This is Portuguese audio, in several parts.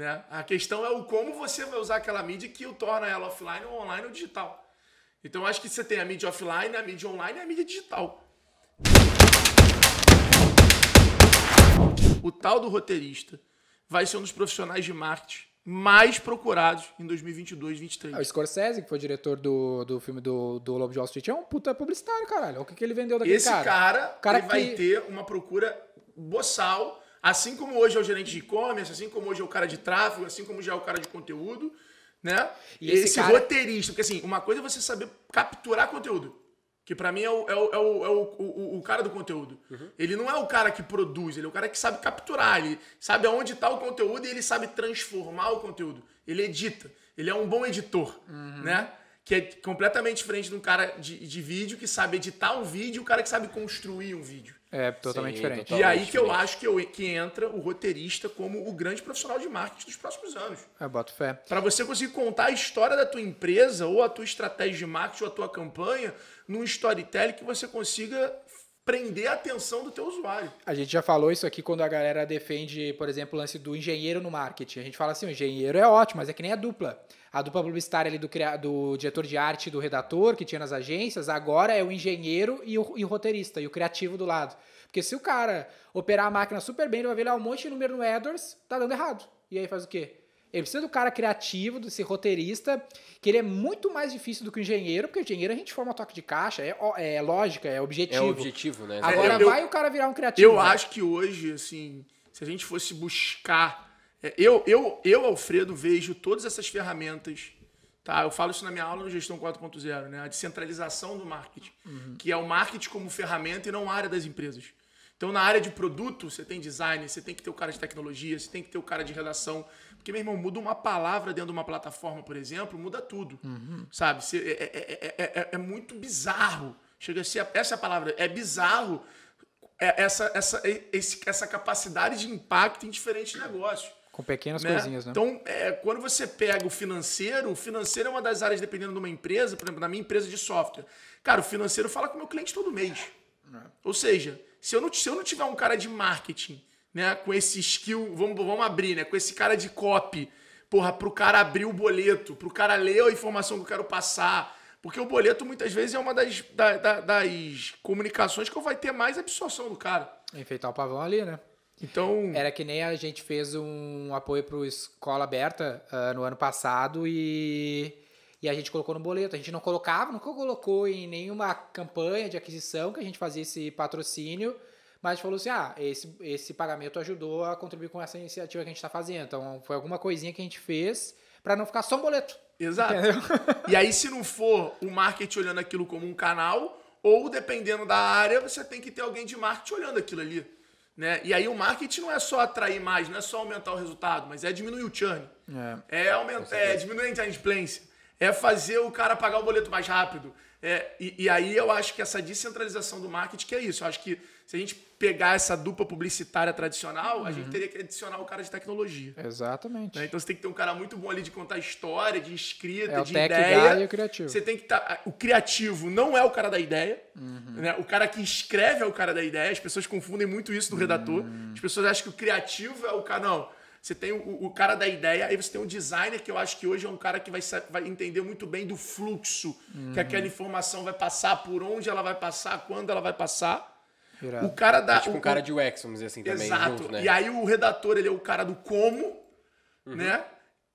Né? A questão é o como você vai usar aquela mídia que o torna ela offline ou online ou digital. Então acho que você tem a mídia offline, a mídia online e a mídia digital. O tal do roteirista vai ser um dos profissionais de marketing mais procurados em 2022, 2023. Ah, o Scorsese, que foi diretor do, do filme do, do Lobo de Wall Street, é um puta publicitário, caralho. O que, que ele vendeu daquele Esse cara? Esse cara, cara que... vai ter uma procura boçal Assim como hoje é o gerente de e-commerce, assim como hoje é o cara de tráfego, assim como já é o cara de conteúdo, né? E esse, esse cara... roteirista, porque assim, uma coisa é você saber capturar conteúdo. Que para mim é, o, é, o, é, o, é o, o, cara do conteúdo. Uhum. Ele não é o cara que produz, ele é o cara que sabe capturar, ele sabe aonde está o conteúdo e ele sabe transformar o conteúdo. Ele edita, ele é um bom editor, uhum. né? Que é completamente diferente de um cara de, de vídeo que sabe editar um vídeo e um cara que sabe construir um vídeo. É totalmente Sim, diferente. Totalmente e aí que eu acho que, eu, que entra o roteirista como o grande profissional de marketing dos próximos anos. É, boto fé. Para você conseguir contar a história da tua empresa, ou a tua estratégia de marketing, ou a tua campanha, num storytelling que você consiga prender a atenção do teu usuário. A gente já falou isso aqui quando a galera defende, por exemplo, o lance do engenheiro no marketing. A gente fala assim, o engenheiro é ótimo, mas é que nem a dupla. A dupla publicitária ali do, do diretor de arte e do redator que tinha nas agências, agora é o engenheiro e o, e o roteirista, e o criativo do lado. Porque se o cara operar a máquina super bem, ele vai ver lá um monte de número no AdWords, tá dando errado. E aí faz o quê? Ele precisa do cara criativo, desse roteirista, que ele é muito mais difícil do que o engenheiro, porque o engenheiro a gente forma toque de caixa, é, é lógica, é objetivo. É objetivo, né? Agora é, eu, vai o cara virar um criativo. Eu né? acho que hoje, assim, se a gente fosse buscar. É, eu, eu, eu, Alfredo, vejo todas essas ferramentas. Tá, eu falo isso na minha aula no Gestão 4.0, né? A descentralização do marketing, uhum. que é o marketing como ferramenta e não a área das empresas. Então, na área de produto, você tem design, você tem que ter o cara de tecnologia, você tem que ter o cara de relação. Porque, meu irmão, muda uma palavra dentro de uma plataforma, por exemplo, muda tudo. Uhum. Sabe? Você, é, é, é, é, muito bizarro. Chega a ser. Essa palavra é bizarro essa, essa, esse, essa capacidade de impacto em diferentes negócios. Com pequenas né? coisinhas, né? Então, é, quando você pega o financeiro, o financeiro é uma das áreas, dependendo de uma empresa, por exemplo, na minha empresa de software. Cara, o financeiro fala com o meu cliente todo mês. Ou seja, se eu não, se eu não tiver um cara de marketing, né, com esse skill, vamos, vamos abrir, né, com esse cara de copy, porra, pro cara abrir o boleto, pro cara ler a informação que eu quero passar, porque o boleto muitas vezes é uma das, da, da, das comunicações que vai ter mais absorção do cara. Enfeitar o pavão ali, né? Então. Era que nem a gente fez um apoio pro Escola Aberta uh, no ano passado e e a gente colocou no boleto, a gente não colocava, nunca colocou em nenhuma campanha de aquisição que a gente fazia esse patrocínio, mas a gente falou assim: ah, esse, esse pagamento ajudou a contribuir com essa iniciativa que a gente está fazendo. Então foi alguma coisinha que a gente fez para não ficar só um boleto. Exato. E aí, se não for o marketing olhando aquilo como um canal, ou dependendo da área, você tem que ter alguém de marketing olhando aquilo ali. Né? E aí o marketing não é só atrair mais, não é só aumentar o resultado, mas é diminuir o churn. É, é, aumentar, é diminuir a inadimplência é fazer o cara pagar o boleto mais rápido. É, e, e, aí eu acho que essa descentralização do marketing é isso. Eu acho que se a gente pegar essa dupla publicitária tradicional, uhum. a gente uhum. teria que adicionar o cara de tecnologia. Exatamente. Né? Então você tem que ter um cara muito bom ali de contar história, de escrita, é de ideia. E o criativo. Você tem que tá... O criativo não é o cara da ideia. Uhum. Né? O cara que escreve é o cara da ideia. As pessoas confundem muito isso do redator. Uhum. As pessoas acham que o criativo é o cara. Não você tem o, o cara da ideia, aí você tem um designer, que eu acho que hoje é um cara que vai, vai entender muito bem do fluxo, uhum. que aquela informação vai passar, por onde ela vai passar, quando ela vai passar. Irado. O cara da. É tipo o, um cara de UX, vamos dizer assim, também. Exato. Junto, né? E aí o redator, ele é o cara do como, uhum. né?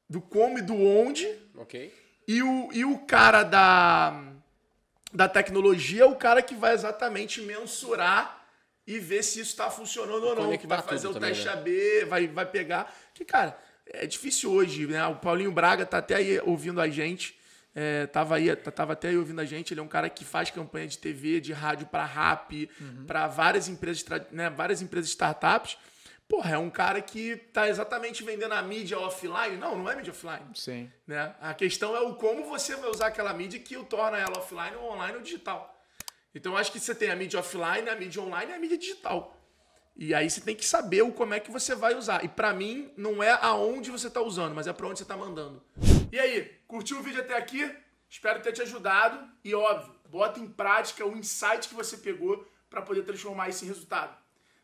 Do como e do onde. Ok. E o, e o cara da, da tecnologia é o cara que vai exatamente mensurar e ver se isso está funcionando ou não. Que vai fazer o teste né? AB, vai, vai pegar. Que, cara, é difícil hoje, né? O Paulinho Braga tá até aí ouvindo a gente. É, tava, aí, tá, tava até aí ouvindo a gente, ele é um cara que faz campanha de TV, de rádio para rap, uhum. para várias empresas, né, várias empresas startups. Porra, é um cara que tá exatamente vendendo a mídia offline. Não, não é mídia offline. Sim. Né? A questão é o como você vai usar aquela mídia que o torna ela offline ou online ou digital. Então acho que você tem a mídia offline, a mídia online e a mídia digital. E aí você tem que saber o como é que você vai usar. E para mim não é aonde você está usando, mas é para onde você está mandando. E aí, curtiu o vídeo até aqui? Espero ter te ajudado e óbvio, bota em prática o insight que você pegou para poder transformar esse resultado.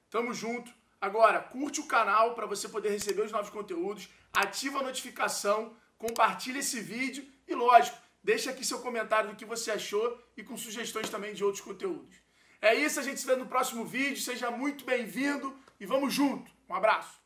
Tamo junto. Agora, curte o canal para você poder receber os novos conteúdos, ativa a notificação, compartilha esse vídeo e lógico, Deixa aqui seu comentário do que você achou e com sugestões também de outros conteúdos. É isso, a gente se vê no próximo vídeo. Seja muito bem-vindo e vamos junto. Um abraço.